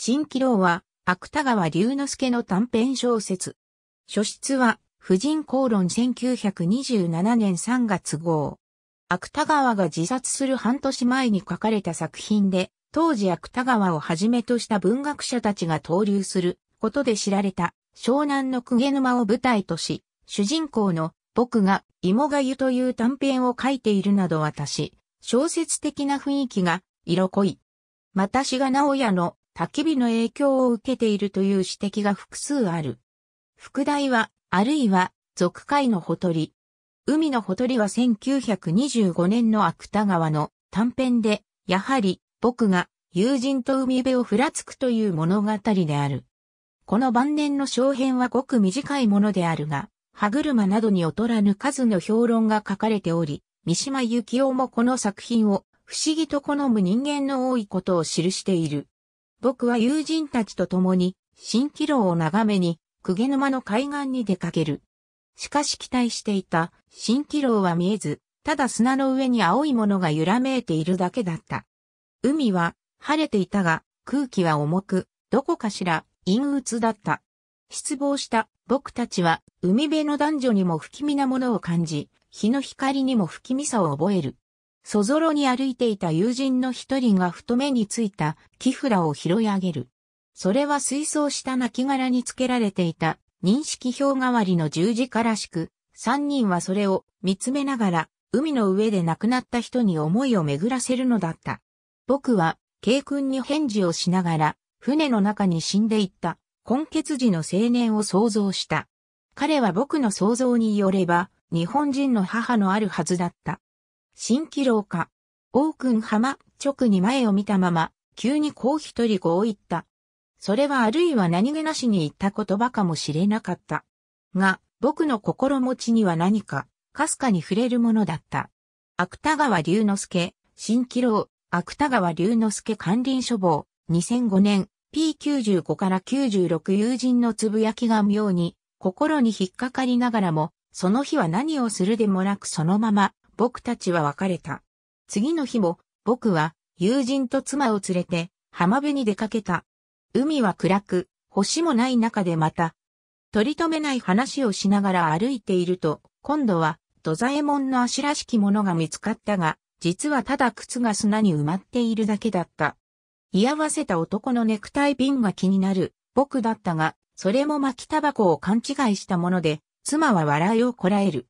新気郎は、芥川龍之介の短編小説。書室は、婦人公論1927年3月号。芥川が自殺する半年前に書かれた作品で、当時芥川をはじめとした文学者たちが登竜することで知られた湘南の公家沼を舞台とし、主人公の僕が芋がゆという短編を書いているなど私、小説的な雰囲気が色濃い。また志賀直哉の焚き火の影響を受けているという指摘が複数ある。副題は、あるいは、俗界のほとり。海のほとりは1925年の芥川の短編で、やはり、僕が友人と海辺をふらつくという物語である。この晩年の小編はごく短いものであるが、歯車などに劣らぬ数の評論が書かれており、三島由紀夫もこの作品を不思議と好む人間の多いことを記している。僕は友人たちと共に、蜃気楼を眺めに、鵠沼の海岸に出かける。しかし期待していた、蜃気楼は見えず、ただ砂の上に青いものが揺らめいているだけだった。海は、晴れていたが、空気は重く、どこかしら、陰鬱だった。失望した僕たちは海辺の男女にも不気味なものを感じ、日の光にも不気味さを覚える。そぞろに歩いていた友人の一人が太目についた木札を拾い上げる。それは水槽した亡骸につけられていた認識表代わりの十字架らしく、三人はそれを見つめながら、海の上で亡くなった人に思いを巡らせるのだった。僕は、警君に返事をしながら、船の中に死んでいった、根血児の青年を想像した。彼は僕の想像によれば、日本人の母のあるはずだった。新気郎か。王君浜直に前を見たまま、急にこう一人こう言った。それはあるいは何気なしに言った言葉かもしれなかった。が、僕の心持ちには何か、かすかに触れるものだった。芥川龍之介、新気郎、芥川龍之介管林書房、2005年、P95 から96友人のつぶやきが妙に、心に引っかかりながらも、その日は何をするでもなくそのまま、僕たちは別れた。次の日も、僕は友人と妻を連れて浜辺に出かけた。海は暗く、星もない中でまた、取り留めない話をしながら歩いていると、今度は、土左衛門の足らしきものが見つかったが、実はただ靴が砂に埋まっているだけだった。居合わせた男のネクタイ瓶が気になる、僕だったが、それも巻きタバコを勘違いしたもので、妻は笑いをこらえる。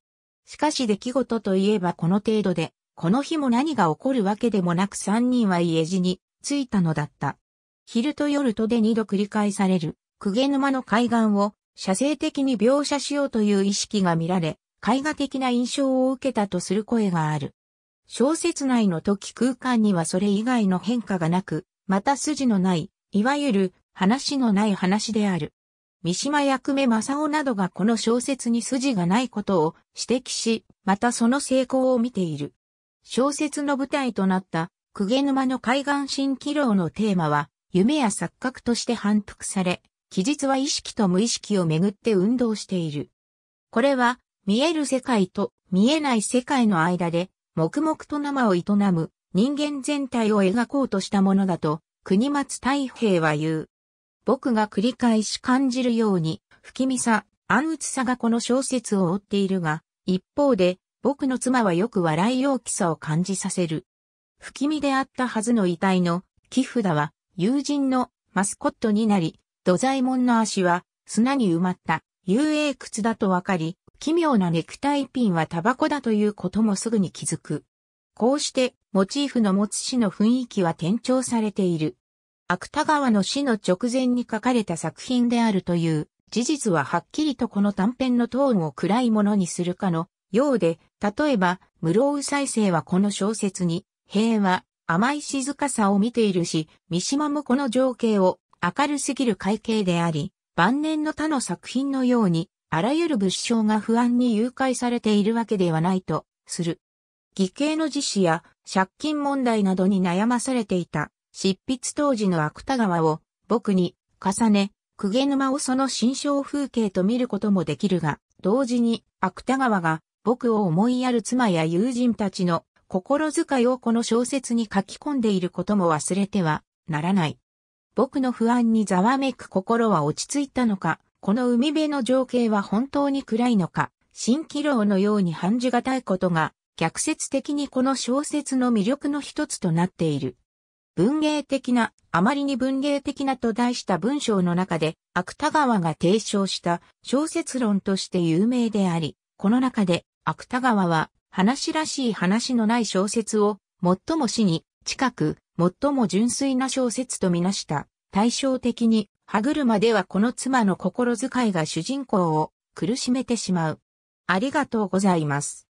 しかし出来事といえばこの程度で、この日も何が起こるわけでもなく三人は家路に着いたのだった。昼と夜とで二度繰り返される、公家沼の海岸を、写生的に描写しようという意識が見られ、絵画的な印象を受けたとする声がある。小説内の時空間にはそれ以外の変化がなく、また筋のない、いわゆる話のない話である。三島役目正夫などがこの小説に筋がないことを指摘し、またその成功を見ている。小説の舞台となった、鵠沼の海岸新起楼のテーマは、夢や錯覚として反復され、記述は意識と無意識をめぐって運動している。これは、見える世界と見えない世界の間で、黙々と生を営む人間全体を描こうとしたものだと、国松太平は言う。僕が繰り返し感じるように、不気味さ、暗鬱さがこの小説を追っているが、一方で、僕の妻はよく笑い大きさを感じさせる。不気味であったはずの遺体の木札は友人のマスコットになり、土左衛門の足は砂に埋まった遊泳靴だとわかり、奇妙なネクタイピンはタバコだということもすぐに気づく。こうしてモチーフの持つ詩の雰囲気は転調されている。芥川の死の直前に書かれた作品であるという事実ははっきりとこの短編のトーンを暗いものにするかのようで、例えば、室生再生はこの小説に、平和、甘い静かさを見ているし、三島もこの情景を明るすぎる会計であり、晩年の他の作品のように、あらゆる物証が不安に誘拐されているわけではないと、する。義兄の自死や借金問題などに悩まされていた執筆当時の芥川を僕に重ね、公沼をその心象風景と見ることもできるが、同時に芥川が僕を思いやる妻や友人たちの心遣いをこの小説に書き込んでいることも忘れてはならない。僕の不安にざわめく心は落ち着いたのか、この海辺の情景は本当に暗いのか、蜃気楼のように半じがたいことが、逆説的にこの小説の魅力の一つとなっている。文芸的な、あまりに文芸的なと題した文章の中で、芥川が提唱した小説論として有名であり、この中で芥川は話らしい話のない小説を最も死に近く、最も純粋な小説とみなした。対照的に、歯車ではこの妻の心遣いが主人公を苦しめてしまう。ありがとうございます。